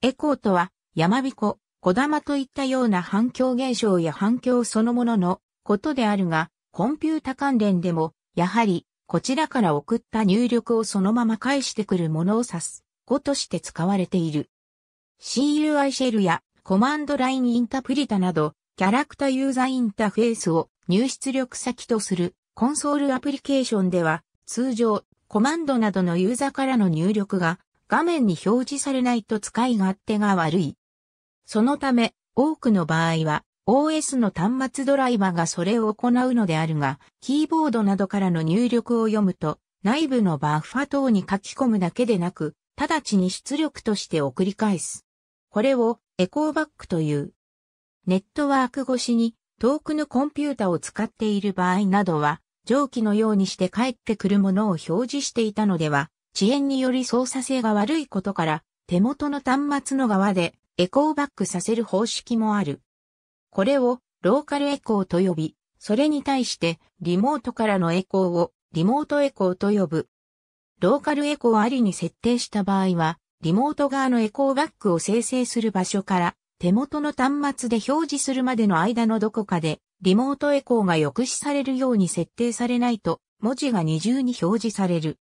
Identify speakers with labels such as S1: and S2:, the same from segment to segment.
S1: エコーとは、山彦、小玉といったような反響現象や反響そのもののことであるが、コンピュータ関連でも、やはり、こちらから送った入力をそのまま返してくるものを指す、語として使われている。CUI シェルやコマンドラインインタプリタなど、キャラクタユーザーインターフェースを入出力先とするコンソールアプリケーションでは、通常、コマンドなどのユーザーからの入力が画面に表示されないと使い勝手が悪い。そのため、多くの場合は、OS の端末ドライバーがそれを行うのであるが、キーボードなどからの入力を読むと、内部のバッファ等に書き込むだけでなく、直ちに出力として送り返す。これをエコーバックという。ネットワーク越しに遠くのコンピュータを使っている場合などは、上記のようにして帰ってくるものを表示していたのでは遅延により操作性が悪いことから、手元の端末の側でエコーバックさせる方式もある。これをローカルエコーと呼び、それに対してリモートからのエコーをリモートエコーと呼ぶ。ローカルエコーありに設定した場合は、リモート側のエコーバックを生成する場所から手元の端末で表示するまでの間のどこかでリモートエコーが抑止されるように設定されないと文字が二重に表示される。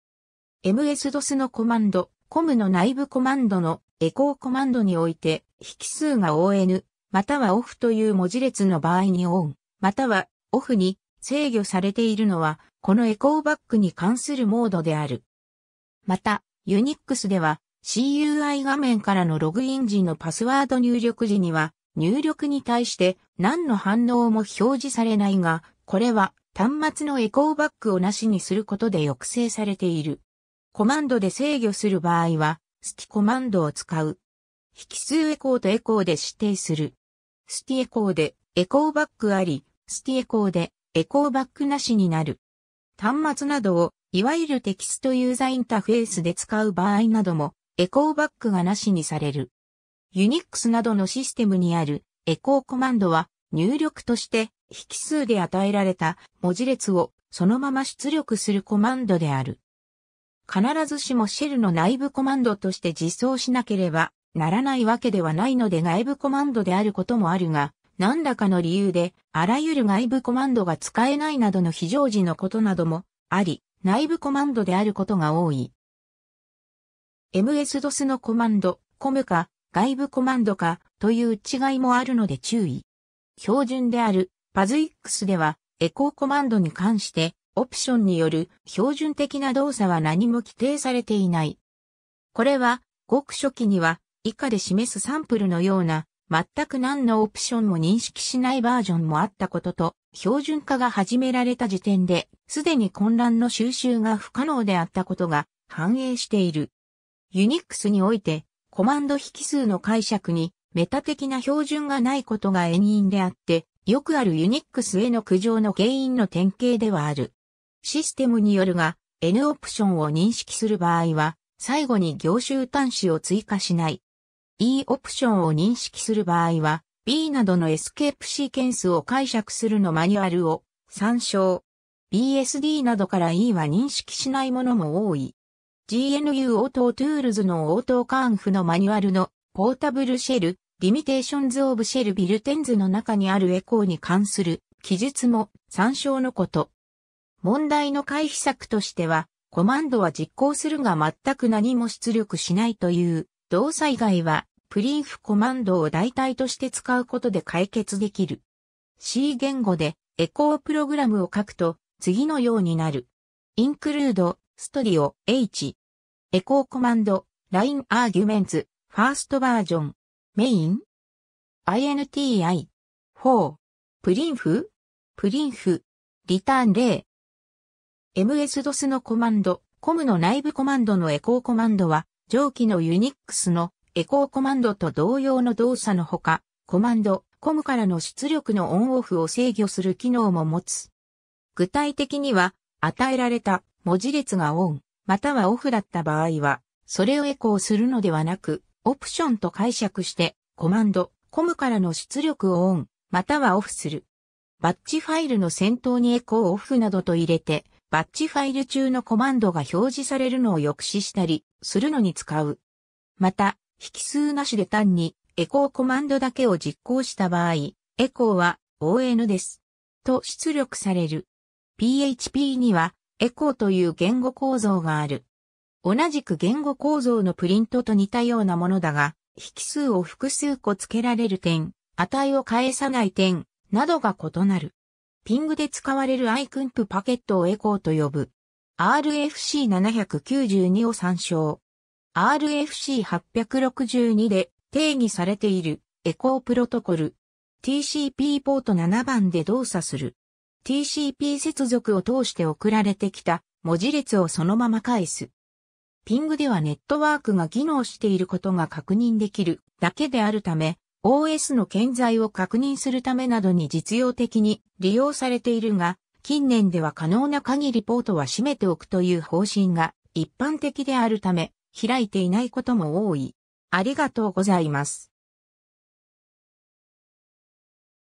S1: MS-DOS のコマンド、COM の内部コマンドのエコーコマンドにおいて、引数が ON、または OFF という文字列の場合に ON、または OFF に制御されているのは、このエコーバックに関するモードである。また、Unix では CUI 画面からのログイン時のパスワード入力時には、入力に対して何の反応も表示されないが、これは端末のエコーバックをなしにすることで抑制されている。コマンドで制御する場合は、スティコマンドを使う。引数エコーとエコーで指定する。スティエコーで、エコーバックあり、スティエコーで、エコーバックなしになる。端末などを、いわゆるテキストユーザインターフェースで使う場合なども、エコーバックがなしにされる。Unix などのシステムにあるエコーコマンドは入力として引数で与えられた文字列をそのまま出力するコマンドである。必ずしもシェルの内部コマンドとして実装しなければならないわけではないので外部コマンドであることもあるが、何らかの理由であらゆる外部コマンドが使えないなどの非常時のことなどもあり、内部コマンドであることが多い。MS-DOS のコマンド、コムか、外部コマンドか、という違いもあるので注意。標準である、パズ X では、エコーコマンドに関して、オプションによる標準的な動作は何も規定されていない。これは、ごく初期には、以下で示すサンプルのような、全く何のオプションも認識しないバージョンもあったことと、標準化が始められた時点で、すでに混乱の収集が不可能であったことが反映している。ユニックスにおいて、コマンド引数の解釈に、メタ的な標準がないことが遠因であって、よくあるユニックスへの苦情の原因の典型ではある。システムによるが、N オプションを認識する場合は、最後に業種端子を追加しない。E オプションを認識する場合は、B などのエスケープシーケンスを解釈するのマニュアルを参照。BSD などから E は認識しないものも多い。GNU オートトゥールズのオートカンフのマニュアルのポータブルシェル、リミテーションズオブシェルビルテンズの中にあるエコーに関する記述も参照のこと。問題の回避策としては、コマンドは実行するが全く何も出力しないという、動作以外は、プリンフコマンドを代替として使うことで解決できる。C 言語で、エコープログラムを書くと、次のようになる。include, studio, h。エコーコマンド、line arguments, first version, main, inti, 4。プリンフプリンフ、リターン0。MS-DOS のコマンド、COM の内部コマンドのエコーコマンドは、上記の UNIX のエコーコマンドと同様の動作のほか、コマンド、COM からの出力のオンオフを制御する機能も持つ。具体的には、与えられた文字列がオン、またはオフだった場合は、それをエコーするのではなく、オプションと解釈して、コマンド、COM からの出力をオン、またはオフする。バッチファイルの先頭にエコーオフなどと入れて、バッチファイル中のコマンドが表示されるのを抑止したりするのに使う。また、引数なしで単にエコーコマンドだけを実行した場合、エコーは ON です。と出力される。PHP にはエコーという言語構造がある。同じく言語構造のプリントと似たようなものだが、引数を複数個付けられる点、値を返さない点、などが異なる。ピングで使われる i c o ン p パケットをエコーと呼ぶ。RFC792 を参照。RFC862 で定義されているエコープロトコル。TCP ポート7番で動作する。TCP 接続を通して送られてきた文字列をそのまま返す。ピングではネットワークが機能していることが確認できるだけであるため、OS の健在を確認するためなどに実用的に利用されているが、近年では可能な限りポートは閉めておくという方針が一般的であるため、開いていないことも多い。ありがとうございます。